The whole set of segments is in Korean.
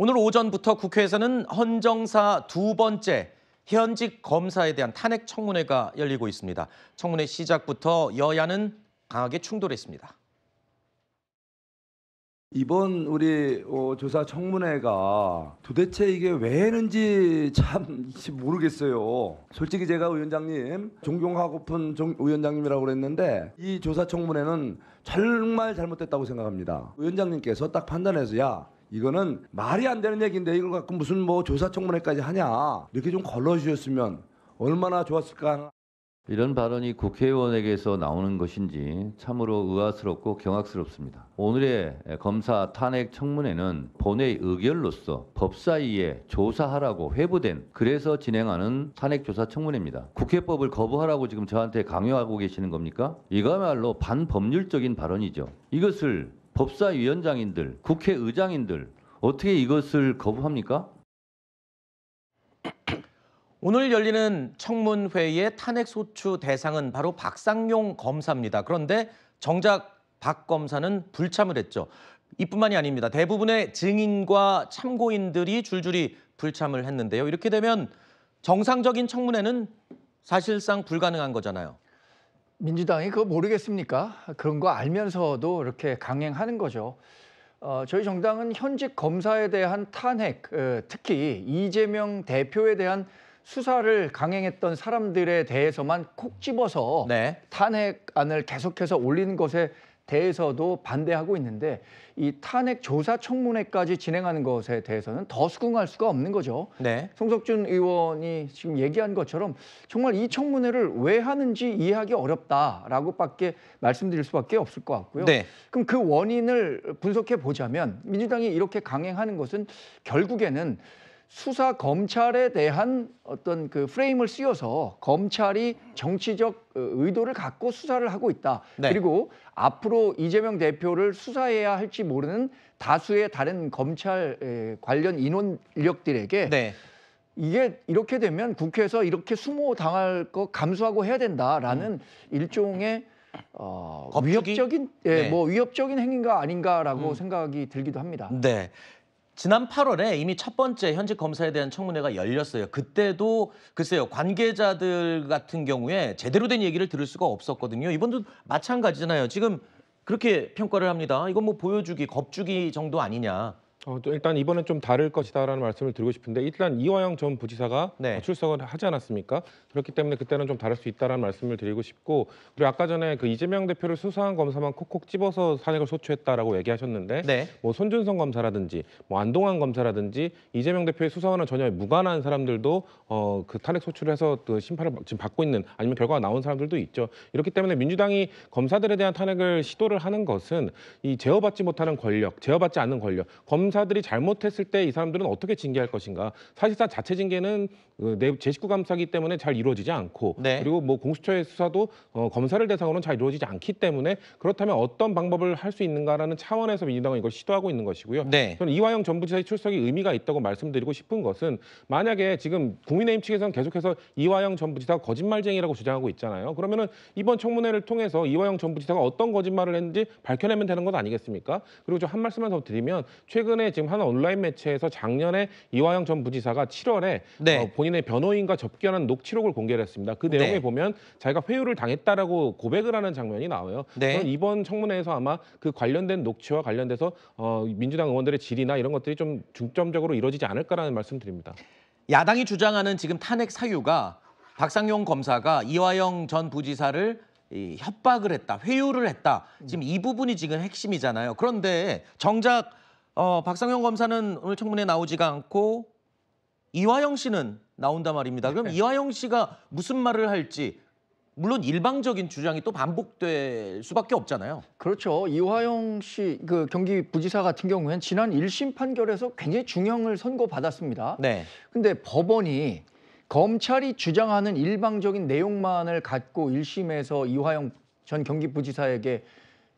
오늘 오전부터 국회에서는 헌정사 두 번째 현직 검사에 대한 탄핵 청문회가 열리고 있습니다. 청문회 시작부터 여야는 강하게 충돌했습니다. 이번 우리 어, 조사 청문회가 도대체 이게 왜 했는지 참 모르겠어요. 솔직히 제가 위원장님 존경하고픈 위원장님이라고 그랬는데 이 조사 청문회는 정말 잘못됐다고 생각합니다. 위원장님께서딱 판단해서 야 이거는 말이 안 되는 얘기인데 이걸 갖고 무슨 뭐 조사청문회까지 하냐 이렇게 좀 걸러주셨으면 얼마나 좋았을까. 이런 발언이 국회의원에게서 나오는 것인지 참으로 의아스럽고 경악스럽습니다. 오늘의 검사 탄핵 청문회는 본회의 의결로서 법사위에 조사하라고 회부된 그래서 진행하는 탄핵 조사 청문회입니다. 국회법을 거부하라고 지금 저한테 강요하고 계시는 겁니까? 이거야말로 반법률적인 발언이죠. 이것을 법사위원장인들, 국회의장인들 어떻게 이것을 거부합니까? 오늘 열리는 청문회의 의 탄핵소추 대상은 바로 박상용 검사입니다. 그런데 정작 박 검사는 불참을 했죠. 이뿐만이 아닙니다. 대부분의 증인과 참고인들이 줄줄이 불참을 했는데요. 이렇게 되면 정상적인 청문회는 사실상 불가능한 거잖아요. 민주당이 그거 모르겠습니까? 그런 거 알면서도 이렇게 강행하는 거죠. 어, 저희 정당은 현직 검사에 대한 탄핵, 에, 어, 특히 이재명 대표에 대한 수사를 강행했던 사람들에 대해서만 콕 집어서 네. 탄핵안을 계속해서 올리는 것에 대해서도 반대하고 있는데 이 탄핵 조사 청문회까지 진행하는 것에 대해서는 더 수긍할 수가 없는 거죠. 네. 송석준 의원이 지금 얘기한 것처럼 정말 이 청문회를 왜 하는지 이해하기 어렵다라고밖에 말씀드릴 수밖에 없을 것 같고요. 네. 그럼 그 원인을 분석해 보자면 민주당이 이렇게 강행하는 것은 결국에는 수사 검찰에 대한 어떤 그 프레임을 씌워서 검찰이 정치적 어, 의도를 갖고 수사를 하고 있다. 네. 그리고 앞으로 이재명 대표를 수사해야 할지 모르는 다수의 다른 검찰 관련 인원 인력들에게 네. 이게 이렇게 되면 국회에서 이렇게 수모 당할 거 감수하고 해야 된다라는 음. 일종의 어, 위협적인 예, 네. 뭐 위협적인 행위가 아닌가라고 음. 생각이 들기도 합니다. 네. 지난 8월에 이미 첫 번째 현직 검사에 대한 청문회가 열렸어요. 그때도 글쎄요 관계자들 같은 경우에 제대로 된 얘기를 들을 수가 없었거든요. 이번도 마찬가지잖아요. 지금 그렇게 평가를 합니다. 이건 뭐 보여주기, 겁주기 정도 아니냐. 어, 일단 이번엔 좀 다를 것이다라는 말씀을 드리고 싶은데 일단 이화영 전 부지사가 네. 어, 출석을 하지 않았습니까? 그렇기 때문에 그때는 좀 다를 수 있다라는 말씀을 드리고 싶고 그리고 아까 전에 그 이재명 대표를 수사한 검사만 콕콕 집어서 사직을 소추했다라고 얘기하셨는데 네. 뭐 손준성 검사라든지 뭐 안동환 검사라든지 이재명 대표의 수사와는 전혀 무관한 사람들도 어, 그 탄핵 소추를 해서 그 심판을 지금 받고 있는 아니면 결과가 나온 사람들도 있죠. 이렇기 때문에 민주당이 검사들에 대한 탄핵을 시도를 하는 것은 이 제어받지 못하는 권력, 제어받지 않는 권력, 검사 검사들이 잘못했을 때 이 사람들은 어떻게 징계할 것인가. 사실상 자체 징계는 어, 내 제식구 감사기 때문에 잘 이루어지지 않고 네. 그리고 뭐 공수처의 수사도 어, 검사를 대상으로는 잘 이루어지지 않기 때문에 그렇다면 어떤 방법을 할 수 있는가라는 차원에서 민주당은 이걸 시도하고 있는 것이고요. 네. 저는 이화영 전부지사의 출석이 의미가 있다고 말씀드리고 싶은 것은 만약에 지금 국민의힘 측에서는 계속해서 이화영 전부지사가 거짓말쟁이라고 주장하고 있잖아요. 그러면은 이번 청문회를 통해서 이화영 전부지사가 어떤 거짓말을 했는지 밝혀내면 되는 것 아니겠습니까? 그리고 좀 한 말씀만 더 드리면 최근 최근에 지금 한 온라인 매체에서 작년에 이화영 전 부지사가 7월에 네. 어, 본인의 변호인과 접견한 녹취록을 공개 했습니다. 그 내용에 네. 보면 자기가 회유를 당했다라고 고백을 하는 장면이 나와요. 네. 이번 청문회에서 아마 그 관련된 녹취와 관련돼서 어, 민주당 의원들의 질의나 이런 것들이 좀 중점적으로 이루어지지 않을까라는 말씀드립니다. 야당이 주장하는 지금 탄핵 사유가 박상용 검사가 이화영 전 부지사를 이 협박을 했다, 회유를 했다. 지금 이 부분이 지금 핵심이잖아요. 그런데 정작 어, 박상현 검사는 오늘 청문회 나오지가 않고 이화영 씨는 나온다 말입니다. 그럼 네. 이화영 씨가 무슨 말을 할지 물론 일방적인 주장이 또 반복될 수밖에 없잖아요. 그렇죠. 이화영 씨 그 경기 부지사 같은 경우에는 지난 1심 판결에서 굉장히 중형을 선고받았습니다. 네. 근데 법원이 검찰이 주장하는 일방적인 내용만을 갖고 1심에서 이화영 전 경기부지사에게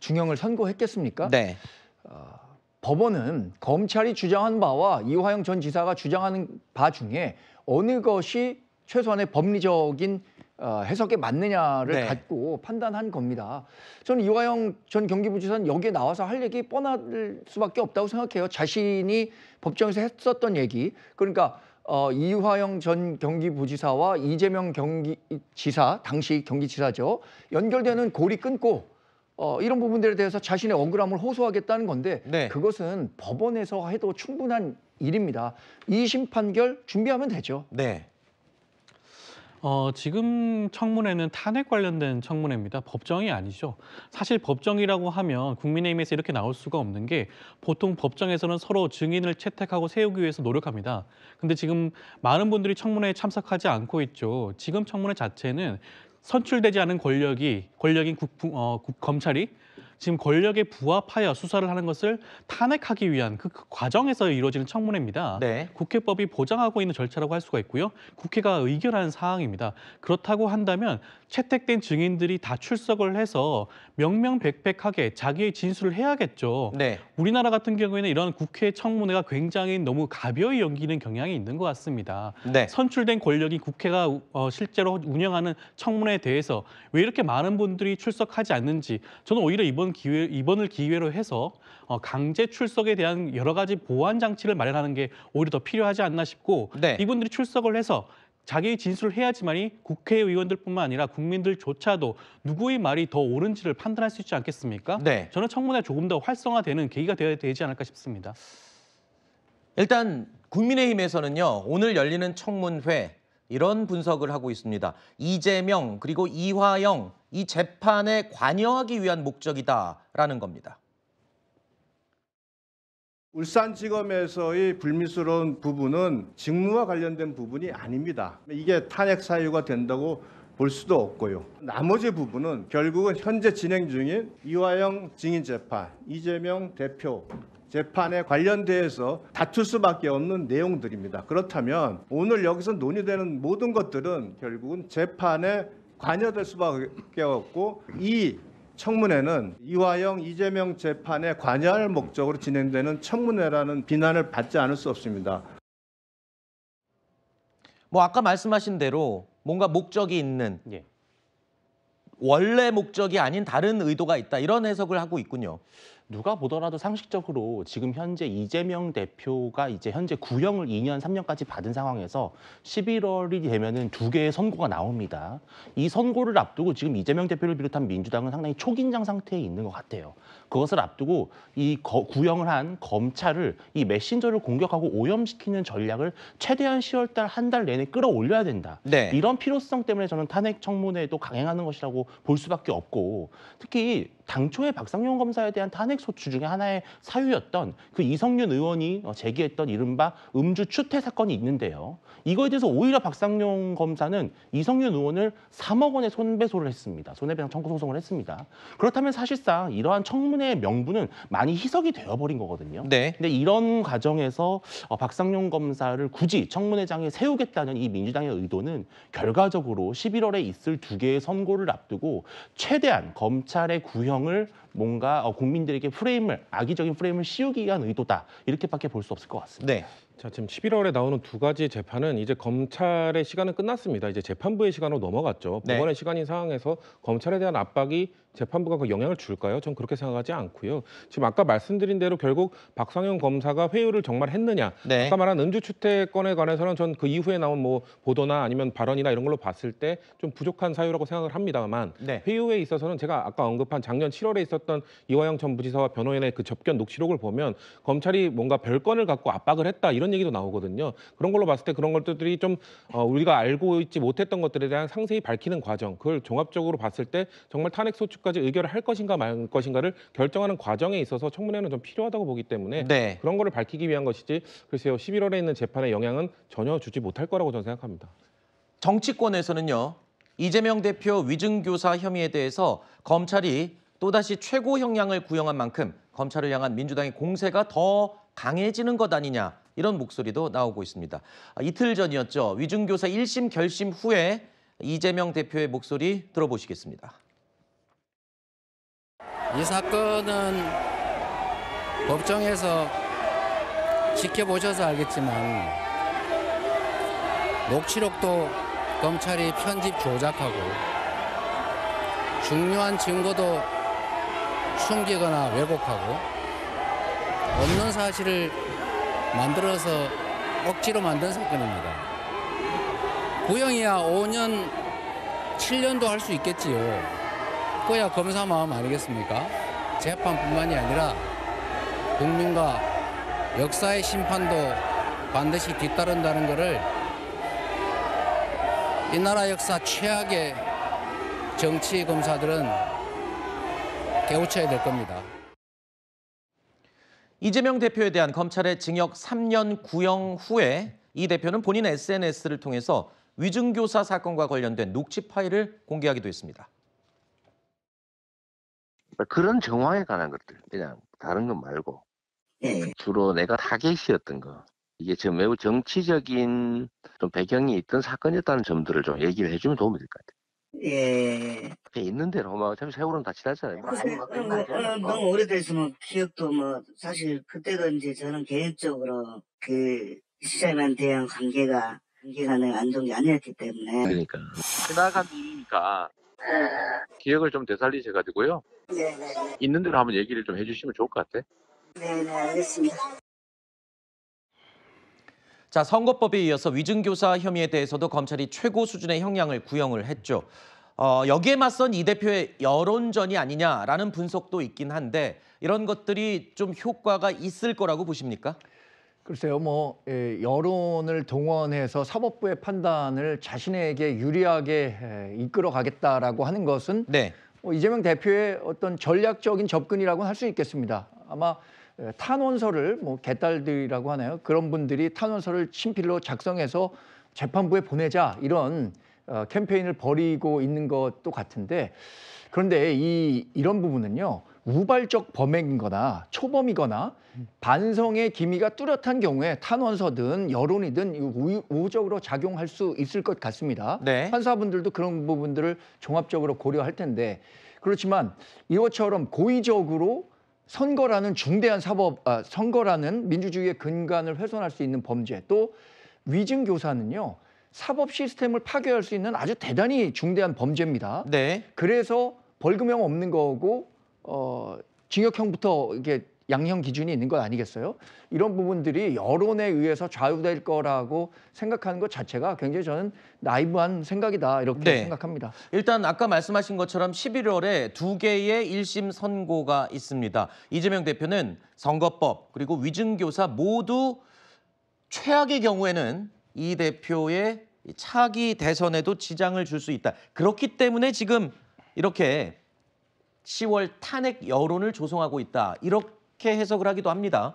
중형을 선고했겠습니까? 네. 어... 법원은 검찰이 주장한 바와 이화영 전 지사가 주장하는 바 중에 어느 것이 최소한의 법리적인 어, 해석에 맞느냐를 네. 갖고 판단한 겁니다. 저는 이화영 전 경기부지사는 여기에 나와서 할 얘기 뻔할 수밖에 없다고 생각해요. 자신이 법정에서 했었던 얘기. 그러니까 어, 이화영 전 경기부지사와 이재명 경기지사, 당시 경기지사죠. 연결되는 골이 끊고 어, 이런 부분들에 대해서 자신의 억울함을 호소하겠다는 건데 네. 그것은 법원에서 해도 충분한 일입니다. 이심 판결 준비하면 되죠. 네. 어, 지금 청문회는 탄핵 관련된 청문회입니다. 법정이 아니죠. 사실 법정이라고 하면 국민의힘에서 이렇게 나올 수가 없는 게 보통 법정에서는 서로 증인을 채택하고 세우기 위해서 노력합니다. 근데 지금 많은 분들이 청문회에 참석하지 않고 있죠. 지금 청문회 자체는 선출되지 않은 권력이 권력인 국, 어, 국, 검찰이 지금 권력에 부합하여 수사를 하는 것을 탄핵하기 위한 그, 그 과정에서 이루어지는 청문회입니다. 네. 국회법이 보장하고 있는 절차라고 할 수가 있고요. 국회가 의결하는 사항입니다. 그렇다고 한다면 채택된 증인들이 다 출석을 해서 명명백백하게 자기의 진술을 해야겠죠. 네. 우리나라 같은 경우에는 이런 국회 청문회가 굉장히 너무 가벼이 연기는 경향이 있는 것 같습니다. 네. 선출된 권력이 국회가 어, 실제로 운영하는 청문회에 대해서 왜 이렇게 많은 분들이 출석하지 않는지 저는 오히려 이번 이번 기회 이번을 기회로 해서 어, 강제 출석에 대한 여러 가지 보완 장치를 마련하는 게 오히려 더 필요하지 않나 싶고 네. 이분들이 출석을 해서 자기의 진술을 해야지만이 국회의원들뿐만 아니라 국민들조차도 누구의 말이 더 옳은지를 판단할 수 있지 않겠습니까? 네. 저는 청문회 조금 더 활성화되는 계기가 되어야 되지 않을까 싶습니다. 일단 국민의힘에서는요 오늘 열리는 청문회 이런 분석을 하고 있습니다. 이재명 그리고 이화영 이 재판에 관여하기 위한 목적이다라는 겁니다. 울산지검에서의 불미스러운 부분은 직무와 관련된 부분이 아닙니다. 이게 탄핵 사유가 된다고 볼 수도 없고요. 나머지 부분은 결국은 현재 진행 중인 이화영 증인 재판, 이재명 대표 재판에 관련돼서 다툴 수밖에 없는 내용들입니다. 그렇다면 오늘 여기서 논의되는 모든 것들은 결국은 재판에 관여될 수밖에 없고 이 청문회는 이화영 이재명 재판에 관여할 목적으로 진행되는 청문회라는 비난을 받지 않을 수 없습니다. 뭐 아까 말씀하신 대로 뭔가 목적이 있는 예. 원래 목적이 아닌 다른 의도가 있다 이런 해석을 하고 있군요. 누가 보더라도 상식적으로 지금 현재 이재명 대표가 이제 현재 구형을 2년 3년까지 받은 상황에서 11월이 되면은 두 개의 선고가 나옵니다. 이 선고를 앞두고 지금 이재명 대표를 비롯한 민주당은 상당히 초긴장 상태에 있는 것 같아요. 그것을 앞두고 이 거, 구형을 한 검찰을 이 메신저를 공격하고 오염시키는 전략을 최대한 10월 달 한 달 내내 끌어올려야 된다. 네. 이런 필요성 때문에 저는 탄핵 청문회도 강행하는 것이라고 볼 수밖에 없고 특히 당초에 박상용 검사에 대한 탄핵 탄핵소추 중에 하나의 사유였던 그 이성윤 의원이 어, 제기했던 이른바 음주 추태 사건이 있는데요. 이거에 대해서 오히려 박상용 검사는 이성윤 의원을 3억 원의 손배소를 했습니다. 손해배상 청구 소송을 했습니다. 그렇다면 사실상 이러한 청문회의 명분은 많이 희석이 되어버린 거거든요. 네. 근데 이런 과정에서 어, 박상용 검사를 굳이 청문회장에 세우겠다는 이 민주당의 의도는 결과적으로 11월에 있을 두 개의 선고를 앞두고 최대한 검찰의 구형을 뭔가 어, 국민들에게 프레임을 악의적인 프레임을 씌우기 위한 의도다 이렇게밖에 볼 수 없을 것 같습니다. 네. 자, 지금 11월에 나오는 두 가지 재판은 이제 검찰의 시간은 끝났습니다. 이제 재판부의 시간으로 넘어갔죠. 네. 법원의 시간인 상황에서 검찰에 대한 압박이 재판부가 그 영향을 줄까요? 전 그렇게 생각하지 않고요. 지금 아까 말씀드린 대로 결국 박상현 검사가 회유를 정말 했느냐. 네. 아까 말한 은주추태권에 관해서는 전 그 이후에 나온 뭐 보도나 아니면 발언이나 이런 걸로 봤을 때 좀 부족한 사유라고 생각을 합니다만 네. 회유에 있어서는 제가 아까 언급한 작년 7월에 있었던 이화영 전 부지사와 변호인의 그 접견 녹취록을 보면 검찰이 뭔가 별건을 갖고 압박을 했다 이런 이런 얘기도 나오거든요. 그런 걸로 봤을 때 그런 것들이 좀 어, 우리가 알고 있지 못했던 것들에 대한 상세히 밝히는 과정, 그걸 종합적으로 봤을 때 정말 탄핵 소추까지 의결을 할 것인가 말 것인가를 결정하는 과정에 있어서 청문회는 좀 필요하다고 보기 때문에 네. 그런 거를 밝히기 위한 것이지 글쎄요 11월에 있는 재판의 영향은 전혀 주지 못할 거라고 저는 생각합니다. 정치권에서는요 이재명 대표 위증교사 혐의에 대해서 검찰이 또다시 최고 형량을 구형한 만큼 검찰을 향한 민주당의 공세가 더 강해지는 것 아니냐 이런 목소리도 나오고 있습니다. 아, 이틀 전이었죠. 위중교사 1심 결심 후에 이재명 대표의 목소리 들어보시겠습니다. 이 사건은 법정에서 지켜보셔서 알겠지만 녹취록도 검찰이 편집 조작하고 중요한 증거도 숨기거나 왜곡하고 없는 사실을 만들어서 억지로 만든 사건입니다. 구형이야 5년, 7년도 할 수 있겠지요. 그야 검사 마음 아니겠습니까? 재판뿐만이 아니라 국민과 역사의 심판도 반드시 뒤따른다는 것을 이 나라 역사 최악의 정치 검사들은 깨우쳐야 될 겁니다. 이재명 대표에 대한 검찰의 징역 3년 구형 후에 이 대표는 본인 SNS를 통해서 위증교사 사건과 관련된 녹취 파일을 공개하기도 했습니다. 그런 정황에 관한 것들 그냥 다른 것 말고 예. 주로 내가 타겟이었던 거 이게 지금 매우 정치적인 좀 배경이 있던 사건이었다는 점들을 좀 얘기를 해주면 도움이 될 것 같아요. 예. 있는데 로마 뭐 세월은 다 지났잖아요. 글쎄, 뭐, 뭐, 어, 너무 오래됐으면 기억도 뭐 사실 그때도 이제 저는 개인적으로 그시장에 대한 관계가 관계가 가안 좋은 게 아니었기 때문에 그러니까 지나간 일이니까 네. 기억을 좀 되살리셔 가지고요. 네네. 네, 네. 있는 대로 한번 얘기를 좀 해주시면 좋을 것 같아. 네네 알겠습니다. 자, 선거법에 이어서 위증교사 혐의에 대해서도 검찰이 최고 수준의 형량을 구형을 했죠. 어, 여기에 맞선 이 대표의 여론전이 아니냐라는 분석도 있긴 한데 이런 것들이 좀 효과가 있을 거라고 보십니까? 글쎄요, 뭐 예, 여론을 동원해서 사법부의 판단을 자신에게 유리하게 예, 이끌어가겠다라고 하는 것은 네. 뭐 이재명 대표의 어떤 전략적인 접근이라고 할 수 있겠습니다. 아마 예, 탄원서를 뭐 개딸들이라고 하나요? 그런 분들이 탄원서를 친필로 작성해서 재판부에 보내자 이런 어, 캠페인을 벌이고 있는 것도 같은데 그런데 이 이런 부분은요 우발적 범행이거나 초범이거나 반성의 기미가 뚜렷한 경우에 탄원서든 여론이든 우호적으로 작용할 수 있을 것 같습니다. 네. 판사분들도 그런 부분들을 종합적으로 고려할 텐데 그렇지만 이것처럼 고의적으로 선거라는 중대한 사법 아, 선거라는 민주주의의 근간을 훼손할 수 있는 범죄 또 위증 교사는요 사법 시스템을 파괴할 수 있는 아주 대단히 중대한 범죄입니다. 네. 그래서 벌금형 없는 거고 어, 징역형부터 이게 양형 기준이 있는 것 아니겠어요? 이런 부분들이 여론에 의해서 좌우될 거라고 생각하는 것 자체가 굉장히 저는 나이브한 생각이다 이렇게 네. 생각합니다. 일단 아까 말씀하신 것처럼 11월에 두 개의 1심 선고가 있습니다. 이재명 대표는 선거법 그리고 위증교사 모두 최악의 경우에는 이 대표의 차기 대선에도 지장을 줄 수 있다. 그렇기 때문에 지금 이렇게 10월 탄핵 여론을 조성하고 있다. 이렇게 이렇게 해석을 하기도 합니다.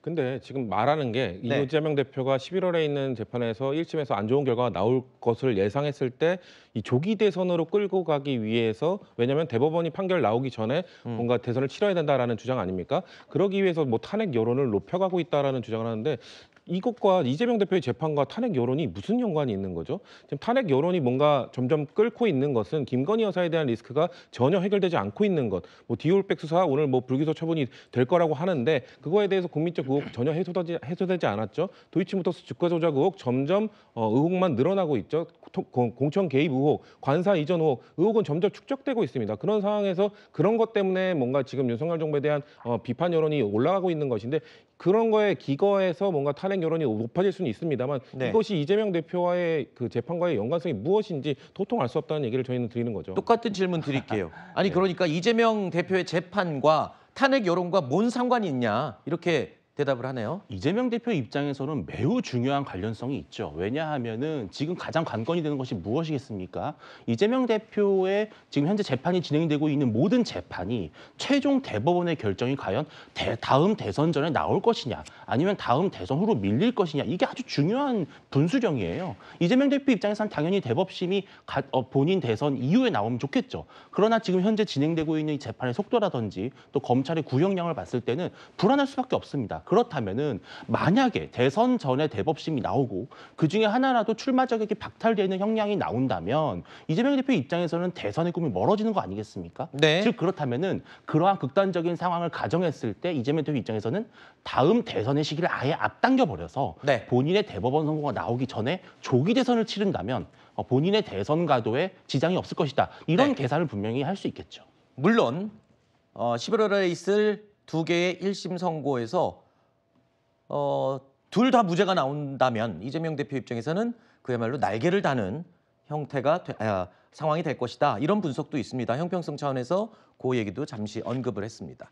근데 지금 말하는 게 네. 이재명 대표가 11월에 있는 재판에서 1심에서 안 좋은 결과가 나올 것을 예상했을 때 이 조기 대선으로 끌고 가기 위해서 왜냐하면 대법원이 판결 나오기 전에 음. 뭔가 대선을 치러야 된다라는 주장 아닙니까? 그러기 위해서 뭐 탄핵 여론을 높여가고 있다라는 주장을 하는데 이것과 이재명 대표의 재판과 탄핵 여론이 무슨 연관이 있는 거죠? 지금 탄핵 여론이 뭔가 점점 끓고 있는 것은 김건희 여사에 대한 리스크가 전혀 해결되지 않고 있는 것. 뭐 디올백 수사 오늘 뭐 불기소 처분이 될 거라고 하는데 그거에 대해서 국민적 의혹 전혀 해소되지, 해소되지 않았죠. 도이치모터스 주가 조작 의혹 점점 어, 의혹만 늘어나고 있죠. 공천 개입 의혹, 관사 이전 의혹, 의혹은 점점 축적되고 있습니다. 그런 상황에서 그런 것 때문에 뭔가 지금 윤석열 정부에 대한 어, 비판 여론이 올라가고 있는 것인데 그런 거에 기거해서 뭔가 탄핵 여론이 높아질 수는 있습니다만 네. 이것이 이재명 대표와의 그 재판과의 연관성이 무엇인지 도통 알 수 없다는 얘기를 저희는 드리는 거죠. 똑같은 질문 드릴게요. 아니 네. 그러니까 이재명 대표의 재판과 탄핵 여론과 뭔 상관이 있냐 이렇게 대답을 하네요. 이재명 대표 입장에서는 매우 중요한 관련성이 있죠. 왜냐하면은 지금 가장 관건이 되는 것이 무엇이겠습니까? 이재명 대표의 지금 현재 재판이 진행되고 있는 모든 재판이 최종 대법원의 결정이 과연 대, 다음 대선 전에 나올 것이냐, 아니면 다음 대선 후로 밀릴 것이냐 이게 아주 중요한 분수령이에요. 이재명 대표 입장에서는 당연히 대법심이 가, 어, 본인 대선 이후에 나오면 좋겠죠. 그러나 지금 현재 진행되고 있는 이 재판의 속도라든지 또 검찰의 구형량을 봤을 때는 불안할 수밖에 없습니다. 그렇다면은 만약에 대선 전에 대법심이 나오고 그 중에 하나라도 출마 자격이 박탈되는 형량이 나온다면 이재명 대표 입장에서는 대선의 꿈이 멀어지는 거 아니겠습니까? 네. 즉 그렇다면은 그러한 극단적인 상황을 가정했을 때 이재명 대표 입장에서는 다음 대선의 시기를 아예 앞당겨 버려서 네. 본인의 대법원 선거가 나오기 전에 조기 대선을 치른다면 어, 본인의 대선 가도에 지장이 없을 것이다. 이런 네. 계산을 분명히 할 수 있겠죠. 물론 어, 11월에 있을 두 개의 1심 선고에서 어, 둘 다 무죄가 나온다면 이재명 대표 입장에서는 그야말로 날개를 다는 형태가 되, 아, 상황이 될 것이다. 이런 분석도 있습니다. 형평성 차원에서 그 얘기도 잠시 언급을 했습니다.